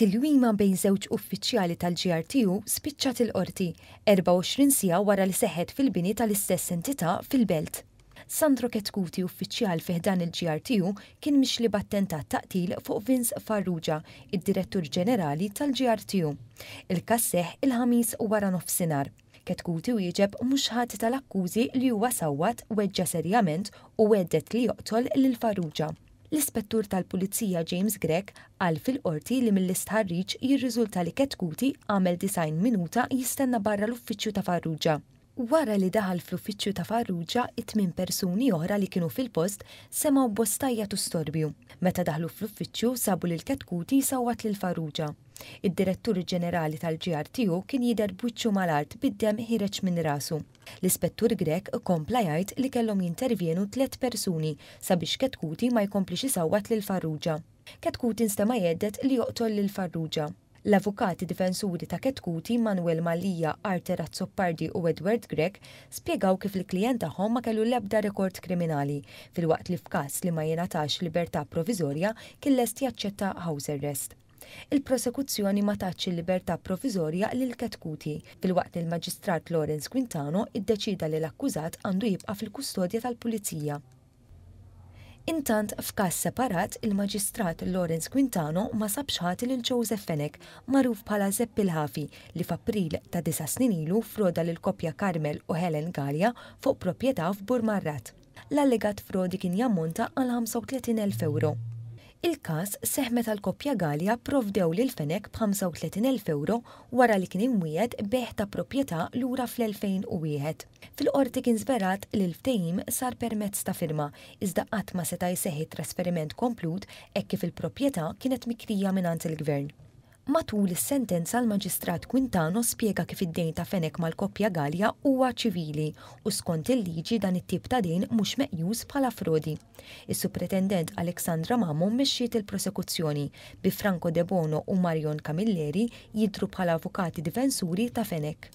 tilwima bejn żewġ uffiċjali tal-GRTU spiċċat il-qorti 24 sija wara li seħet fil-bini tal-istess entità fil-belt. Sandro Ketkuti uffiċjal fiħdan il-GRTU kien mixli battentat taqtil fuq Vince Farrugia, id-direttur ġenerali tal-GRTU. Il-kasseħ il-ħamis wara nofsinar. Ketkuti wieġeb mhux ħadd tal-akkużi li huwa sawwat weġġa serjament u weddet li joqtol lil Farrugia l-ispettur tal-Pulizija James Gregg għal fil-qorti li mill-istħarriġ jirriżulta li Ketkuti għamel 90 minuta jistenna barra l-uffiċċju ta' Farrugia. Wara li daħal fl-uffiċċju ta' Farrugia, it-tmin persuni oħra li kienu fil-post semaw bostajja tu storbju. Meta daħlu fl-uffiċċju sabu lil ketkuti sawat lil Farrugia. Id-direttur ġenerali tal-GRTU kien jider buċċu mal-art biddem ħireċ minn rasu. L-ispettur Grek kompla jgħid li kellhom jintervjenu tliet persuni sabiex ketkuti ma jkompli isawat lil Farrugia. Ketkuti instema jeddet li joqtol lil Farrugia. L-avukati difensuri ta' Ketkuti Manuel Malija, Arte Razzoppardi u Edward Gregg spiegaw kif il-klient tagħhom ma kellu l-ebda rekord kriminali filwaqt li f'każ li ma jingħatax libertà proviżorja kien lest jaċċetta house arrest. Il-prosekuzzjoni ma il libertà proviżorja lil Ketkuti fil-waqt li l-Maġistrat Lawrence Quintano iddeċida li l-akkużat għandu jibqa' fil-kustodja tal-Pulizija. Intant f'każ separat il-Maġistrat Lawrence Quintano ma sabx ħati lil Joseph Fenek, magħruf bħala Zepp il-Ħafi li f'April ta' disa snin ilu froda lil koppja Karmel u Helen Galia fuq proprjetà f'Burmarrat. L-allegat frodi kien jammonta għal 35,000 euro. Il-kas seħmet tal koppja Galja provdew l fenek b-35.000 euro wara li kien imwiet beħ ta' proprjetà lura fl-2001. Fil-qorti kien zberat li l-ftehim sar permezz ta' firma, iżda qatt ma seta' jseħi trasferiment komplut hekk kif il-proprjetà kienet mikrija mingħand il-gvern. Matul is-sentenza l-Maġistrat Quintano spjega kif id-dejn ta' Fenek mal-koppja Galja huwa ċivili u skont il-liġi dan it-tip ta' dejn mhux meqjus bħala frodi. Is-Supretendent Aleksandra Mamu mexxiet il-prosekuzzjoni bi Franco De Bono u Marion Camilleri jidru bħala avukati difensuri ta' Fenek.